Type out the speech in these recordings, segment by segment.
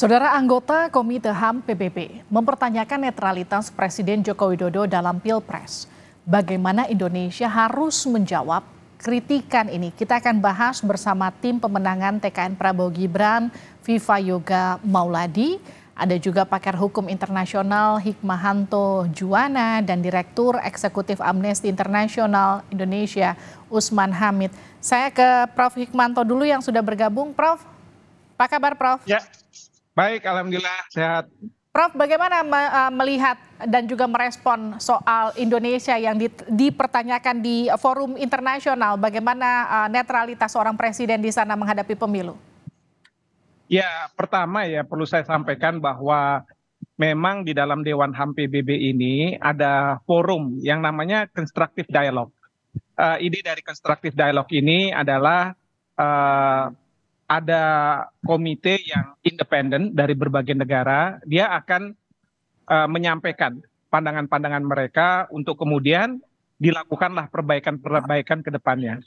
Saudara anggota Komite HAM PBB mempertanyakan netralitas Presiden Joko Widodo dalam Pilpres. Bagaimana Indonesia harus menjawab kritikan ini? Kita akan bahas bersama tim pemenangan TKN Prabowo Gibran, Viva Yoga Mauladi, ada juga pakar hukum internasional Hikmahanto Juwana dan Direktur Eksekutif Amnesty International Indonesia Usman Hamid. Saya ke Prof. Hikmanto dulu yang sudah bergabung. Prof, apa kabar Prof? Ya, Baik, alhamdulillah sehat. Prof, bagaimana eh, melihat dan juga merespon soal Indonesia yang dipertanyakan di forum internasional, bagaimana eh, netralitas seorang presiden di sana menghadapi pemilu? Ya, pertama ya perlu saya sampaikan bahwa memang di dalam Dewan HAM PBB ini ada forum yang namanya Constructive Dialogue. Uh, ide dari Constructive Dialogue ini adalah uh, ada komite yang independen dari berbagai negara, dia akan uh, menyampaikan pandangan-pandangan mereka untuk kemudian dilakukanlah perbaikan-perbaikan ke depannya.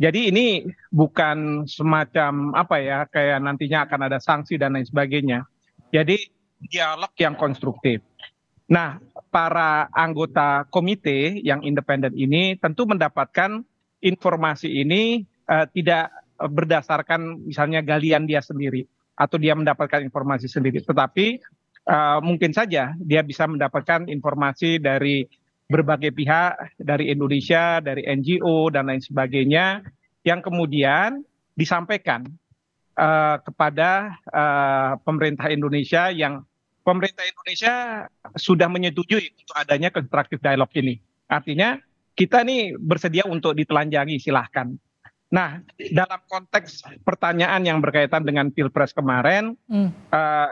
Jadi ini bukan semacam apa ya kayak nantinya akan ada sanksi dan lain sebagainya. Jadi dialog yang konstruktif. Nah, para anggota komite yang independen ini tentu mendapatkan informasi ini uh, tidak Eh, berdasarkan misalnya galian dia sendiri atau dia mendapatkan informasi sendiri tetapi eh, mungkin saja dia bisa mendapatkan informasi dari berbagai pihak dari Indonesia dari NGO dan lain sebagainya yang kemudian disampaikan uh, kepada uh, pemerintah Indonesia yang pemerintah Indonesia sudah menyetujui untuk adanya konstruktif dialog ini. Artinya kita ini bersedia untuk ditelanjangi silahkan nah dalam konteks pertanyaan yang berkaitan dengan pilpres kemarin hmm. eh,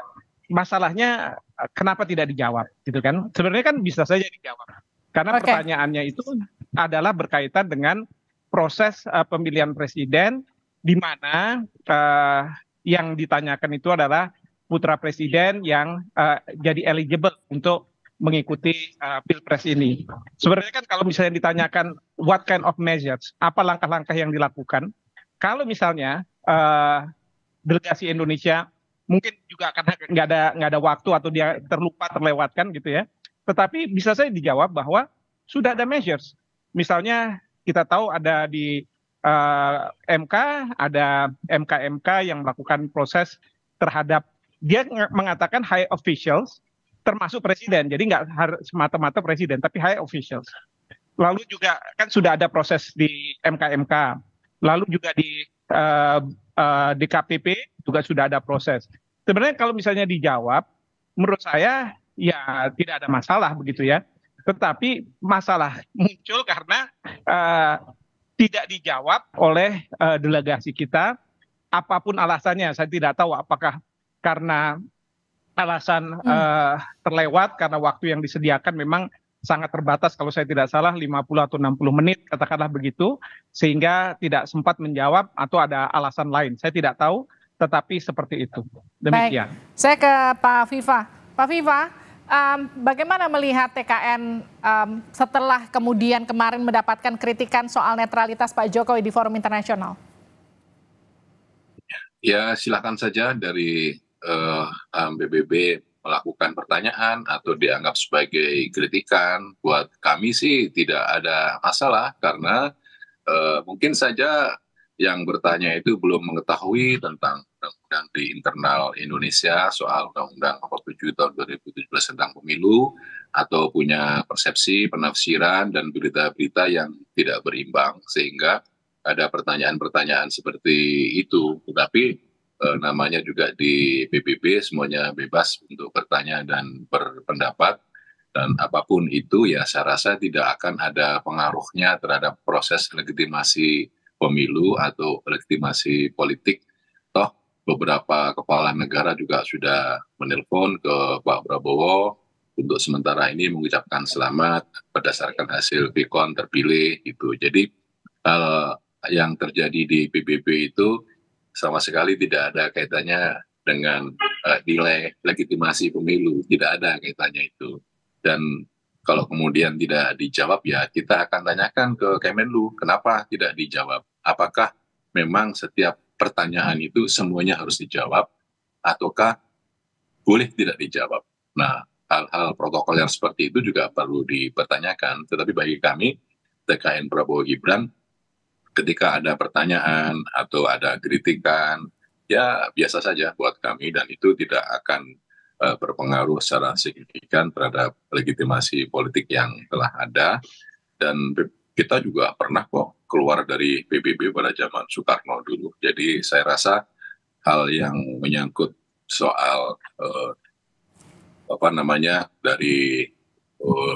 masalahnya eh, kenapa tidak dijawab gitu kan sebenarnya kan bisa saja dijawab karena pertanyaannya itu adalah berkaitan dengan proses uh, pemilihan presiden di mana uh, yang ditanyakan itu adalah putra presiden yang uh, jadi eligible untuk mengikuti uh, pilpres ini. Sebenarnya kan kalau misalnya ditanyakan what kind of measures, apa langkah-langkah yang dilakukan, kalau misalnya uh, delegasi Indonesia mungkin juga akan nggak ada nggak ada waktu atau dia terlupa terlewatkan gitu ya, tetapi bisa saya dijawab bahwa sudah ada measures. Misalnya kita tahu ada di uh, MK ada MKMK -MK yang melakukan proses terhadap dia mengatakan high officials termasuk presiden. Jadi nggak semata-mata presiden, tapi high officials. Lalu juga kan sudah ada proses di MKMK, lalu juga di uh, eh, uh, eh, DKPP juga sudah ada proses. Sebenarnya kalau misalnya dijawab, menurut saya ya tidak ada masalah begitu ya. Tetapi masalah muncul karena uh, tidak dijawab oleh uh, delegasi kita, apapun alasannya. Saya tidak tahu apakah karena alasan hmm. eh, terlewat karena waktu yang disediakan memang sangat terbatas kalau saya tidak salah 50 atau 60 menit katakanlah begitu sehingga tidak sempat menjawab atau ada alasan lain saya tidak tahu tetapi seperti itu demikian. Baik. Saya ke Pak Viva. Pak Viva, um, bagaimana melihat TKN um, setelah kemudian kemarin mendapatkan kritikan soal netralitas Pak Jokowi di forum internasional? Ya silahkan saja dari eh, BBB melakukan pertanyaan atau dianggap sebagai kritikan, buat kami sih tidak ada masalah karena eh, mungkin saja yang bertanya itu belum mengetahui tentang undang-undang di internal Indonesia soal undang-undang nomor 7 tahun 2017 tentang pemilu atau punya persepsi, penafsiran dan berita-berita yang tidak berimbang sehingga ada pertanyaan-pertanyaan seperti itu. Tetapi eh, namanya juga di PBB semuanya bebas untuk bertanya dan berpendapat dan apapun itu ya saya rasa tidak akan ada pengaruhnya terhadap proses legitimasi pemilu atau legitimasi politik toh beberapa kepala negara juga sudah menelpon ke Pak Prabowo untuk sementara ini mengucapkan selamat berdasarkan hasil Bikon terpilih gitu. Jadi hal yang terjadi di PBB itu sama sekali tidak ada kaitannya dengan uh, nilai legitimasi pemilu, tidak ada kaitannya itu. Dan kalau kemudian tidak dijawab ya kita akan tanyakan ke Kemenlu kenapa tidak dijawab. Apakah memang setiap pertanyaan itu semuanya harus dijawab ataukah boleh tidak dijawab. Nah, hal-hal protokol yang seperti itu juga perlu dipertanyakan. Tetapi bagi kami TKN Prabowo Gibran ketika ada pertanyaan atau ada kritikan, ya biasa saja buat kami dan itu tidak akan uh, berpengaruh secara signifikan terhadap legitimasi politik yang telah ada dan kita juga pernah kok keluar dari PBB pada zaman Soekarno dulu. Jadi saya rasa hal yang menyangkut soal uh, apa namanya dari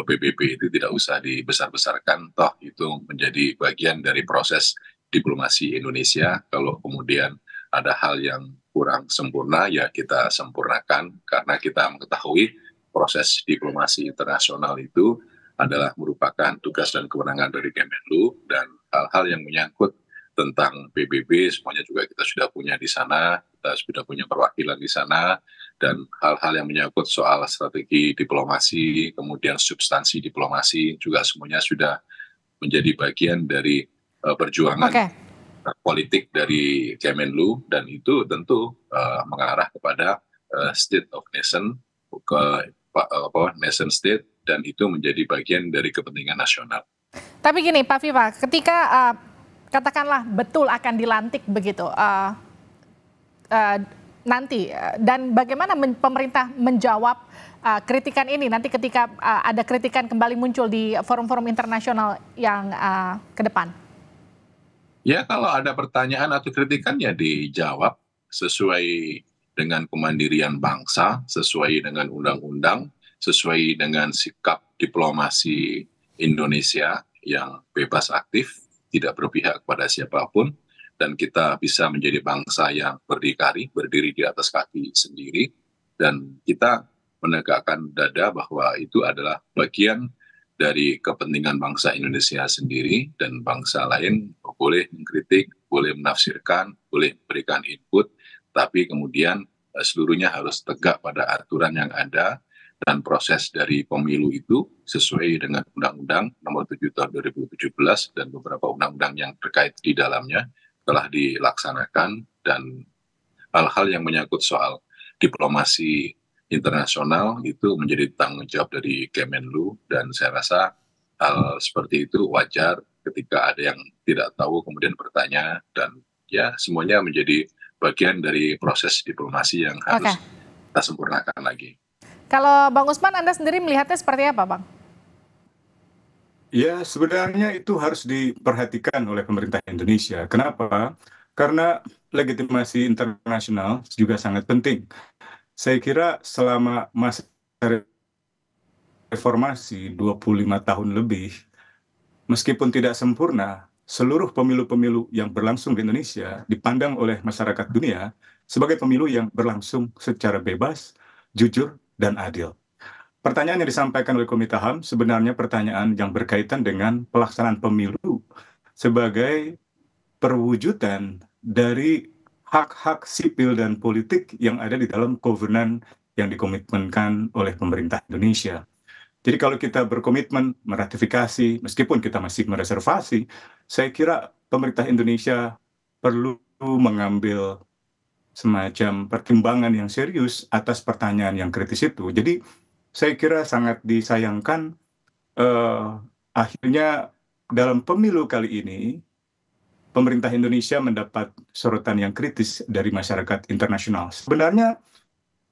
PBB oh, itu tidak usah dibesar-besarkan, toh itu menjadi bagian dari proses diplomasi Indonesia. Kalau kemudian ada hal yang kurang sempurna, ya kita sempurnakan karena kita mengetahui proses diplomasi internasional itu adalah merupakan tugas dan kewenangan dari Kemenlu dan hal-hal yang menyangkut tentang PBB semuanya juga kita sudah punya di sana, kita sudah punya perwakilan di sana, dan hal-hal yang menyangkut soal strategi diplomasi, kemudian substansi diplomasi juga semuanya sudah menjadi bagian dari uh, perjuangan okay. politik dari Kemenlu dan itu tentu uh, mengarah kepada uh, state of nation ke apa nation state dan itu menjadi bagian dari kepentingan nasional. Tapi gini Pak Viva, ketika uh, katakanlah betul akan dilantik begitu uh, uh, nanti dan bagaimana men pemerintah menjawab uh, kritikan ini nanti ketika uh, ada kritikan kembali muncul di forum-forum internasional yang uh, ke depan? Ya kalau ada pertanyaan atau kritikan ya dijawab sesuai dengan kemandirian bangsa, sesuai dengan undang-undang, sesuai dengan sikap diplomasi Indonesia yang bebas aktif, tidak berpihak kepada siapapun dan kita bisa menjadi bangsa yang berdikari, berdiri di atas kaki sendiri, dan kita menegakkan dada bahwa itu adalah bagian dari kepentingan bangsa Indonesia sendiri dan bangsa lain boleh mengkritik, boleh menafsirkan, boleh berikan input, tapi kemudian eh, seluruhnya harus tegak pada aturan yang ada dan proses dari pemilu itu sesuai dengan Undang-Undang Nomor 7 Tahun 2017 dan beberapa undang-undang yang terkait di dalamnya telah dilaksanakan dan hal-hal yang menyangkut soal diplomasi internasional itu menjadi tanggung jawab dari Kemenlu dan saya rasa hal seperti itu wajar ketika ada yang tidak tahu kemudian bertanya dan ya semuanya menjadi bagian dari proses diplomasi yang harus okay. kita sempurnakan lagi. Kalau Bang Usman Anda sendiri melihatnya seperti apa Bang? Ya, sebenarnya itu harus diperhatikan oleh pemerintah Indonesia. Kenapa? Karena legitimasi internasional juga sangat penting. Saya kira selama masa reformasi 25 tahun lebih, meskipun tidak sempurna, seluruh pemilu-pemilu yang berlangsung di Indonesia dipandang oleh masyarakat dunia sebagai pemilu yang berlangsung secara bebas, jujur, dan adil. Pertanyaan yang disampaikan oleh Komite HAM sebenarnya pertanyaan yang berkaitan dengan pelaksanaan pemilu sebagai perwujudan dari hak-hak sipil dan politik yang ada di dalam kovenan yang dikomitmenkan oleh pemerintah Indonesia. Jadi kalau kita berkomitmen meratifikasi, meskipun kita masih mereservasi, saya kira pemerintah Indonesia perlu mengambil semacam pertimbangan yang serius atas pertanyaan yang kritis itu. Jadi saya kira sangat disayangkan uh, akhirnya dalam pemilu kali ini pemerintah Indonesia mendapat sorotan yang kritis dari masyarakat internasional. Sebenarnya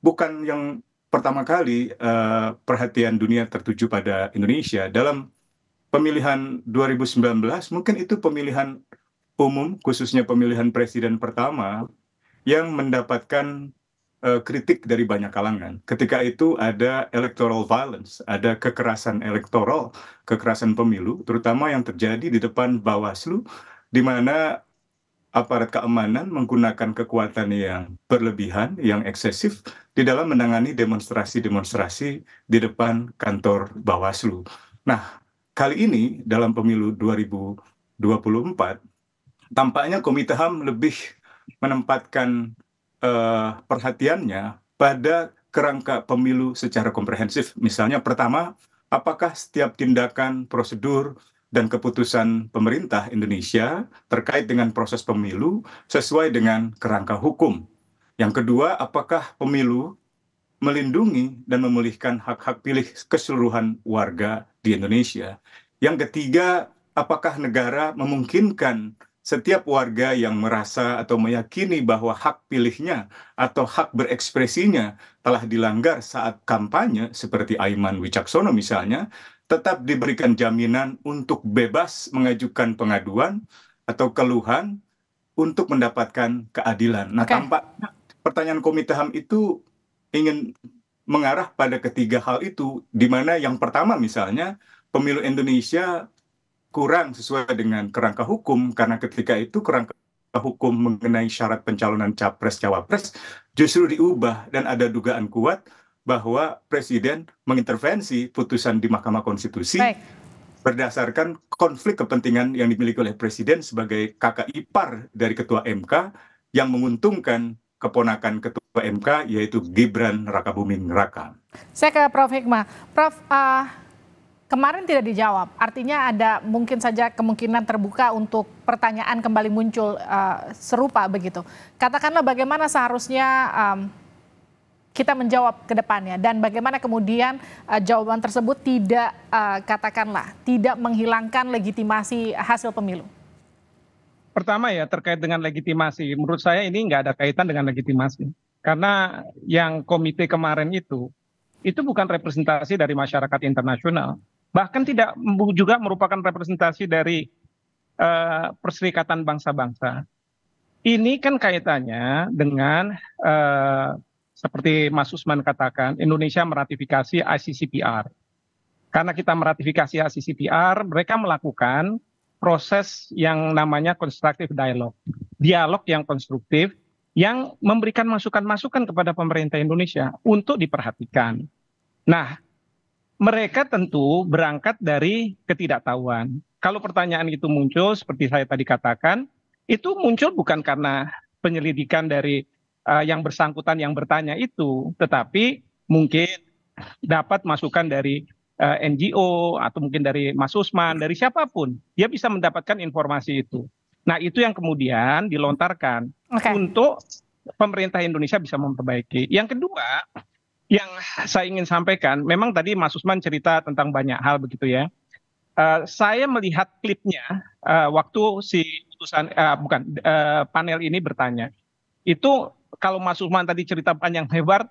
bukan yang pertama kali uh, perhatian dunia tertuju pada Indonesia dalam pemilihan 2019 mungkin itu pemilihan umum khususnya pemilihan presiden pertama yang mendapatkan uh, kritik dari banyak kalangan. Ketika itu ada electoral violence, ada kekerasan elektoral, kekerasan pemilu, terutama yang terjadi di depan Bawaslu, di mana aparat keamanan menggunakan kekuatan yang berlebihan, yang eksesif di dalam menangani demonstrasi-demonstrasi di depan kantor Bawaslu. Nah, kali ini dalam pemilu 2024 tampaknya Komite HAM lebih menempatkan Eh, perhatiannya pada kerangka pemilu secara komprehensif. Misalnya pertama, apakah setiap tindakan, prosedur, dan keputusan pemerintah Indonesia terkait dengan proses pemilu sesuai dengan kerangka hukum. Yang kedua, apakah pemilu melindungi dan memulihkan hak-hak pilih keseluruhan warga di Indonesia. Yang ketiga, apakah negara memungkinkan setiap warga yang merasa atau meyakini bahwa hak pilihnya atau hak berekspresinya telah dilanggar saat kampanye seperti Aiman Wicaksono misalnya tetap diberikan jaminan untuk bebas mengajukan pengaduan atau keluhan untuk mendapatkan keadilan. Nah, okay. tampaknya pertanyaan Komite HAM itu ingin mengarah pada ketiga hal itu di mana yang pertama misalnya pemilu Indonesia kurang sesuai dengan kerangka hukum karena ketika itu kerangka hukum mengenai syarat pencalonan capres cawapres justru diubah dan ada dugaan kuat bahwa presiden mengintervensi putusan di Mahkamah Konstitusi Baik. berdasarkan konflik kepentingan yang dimiliki oleh presiden sebagai kakak ipar dari ketua MK yang menguntungkan keponakan ketua MK yaitu Gibran Raka Buming Raka. Saya ke Prof Hikmah. Prof uh, kemarin tidak dijawab. Artinya ada mungkin saja kemungkinan terbuka untuk pertanyaan kembali muncul uh, serupa begitu. Katakanlah bagaimana seharusnya um, kita menjawab ke depannya dan bagaimana kemudian uh, jawaban tersebut tidak uh, katakanlah tidak menghilangkan legitimasi hasil pemilu. Pertama ya terkait dengan legitimasi, menurut saya ini nggak ada kaitan dengan legitimasi karena yang komite kemarin itu itu bukan representasi dari masyarakat internasional bahkan tidak juga merupakan representasi dari uh, perserikatan bangsa-bangsa. Ini kan kaitannya dengan uh, seperti Mas Usman katakan, Indonesia meratifikasi ICCPR. Karena kita meratifikasi ICCPR, mereka melakukan proses yang namanya constructive dialogue. Dialog yang konstruktif yang memberikan masukan-masukan kepada pemerintah Indonesia untuk diperhatikan. Nah, mereka tentu berangkat dari ketidaktahuan. Kalau pertanyaan itu muncul, seperti saya tadi katakan, itu muncul bukan karena penyelidikan dari uh, yang bersangkutan yang bertanya itu, tetapi mungkin dapat masukan dari uh, eh, NGO atau mungkin dari Mas Usman, dari siapapun, dia bisa mendapatkan informasi itu. Nah, itu yang kemudian dilontarkan okay. untuk pemerintah Indonesia bisa memperbaiki. Yang kedua, yang saya ingin sampaikan, memang tadi Mas Usman cerita tentang banyak hal begitu ya. Uh, saya melihat klipnya uh, waktu si putusan uh, bukan uh, panel ini bertanya. Itu kalau Mas Usman tadi cerita panjang lebar,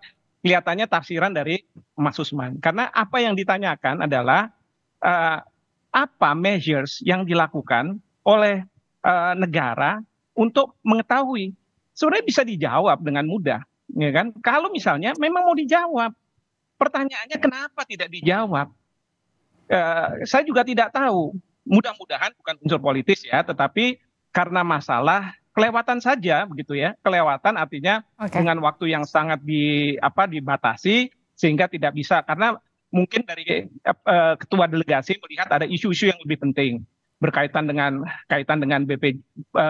kelihatannya tafsiran dari Mas Usman. Karena apa yang ditanyakan adalah uh, apa measures yang dilakukan oleh uh, negara untuk mengetahui. Sebenarnya bisa dijawab dengan mudah ya kan? Kalau misalnya memang mau dijawab, pertanyaannya kenapa tidak dijawab? E, saya juga tidak tahu. Mudah-mudahan bukan unsur politis ya, tetapi karena masalah kelewatan saja begitu ya. Kelewatan artinya okay. dengan waktu yang sangat di apa dibatasi sehingga tidak bisa karena mungkin dari e, ketua delegasi melihat ada isu-isu yang lebih penting berkaitan dengan kaitan dengan BP e, eh,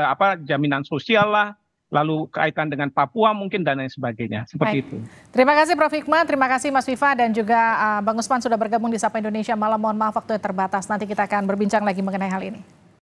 apa jaminan sosial lah lalu kaitan dengan Papua mungkin dan lain sebagainya. Seperti Baik. itu. Terima kasih Prof. Hikmah, terima kasih Mas Viva dan juga eh, Bang Usman sudah bergabung di Sapa Indonesia malam. Mohon maaf yang terbatas, nanti kita akan berbincang lagi mengenai hal ini.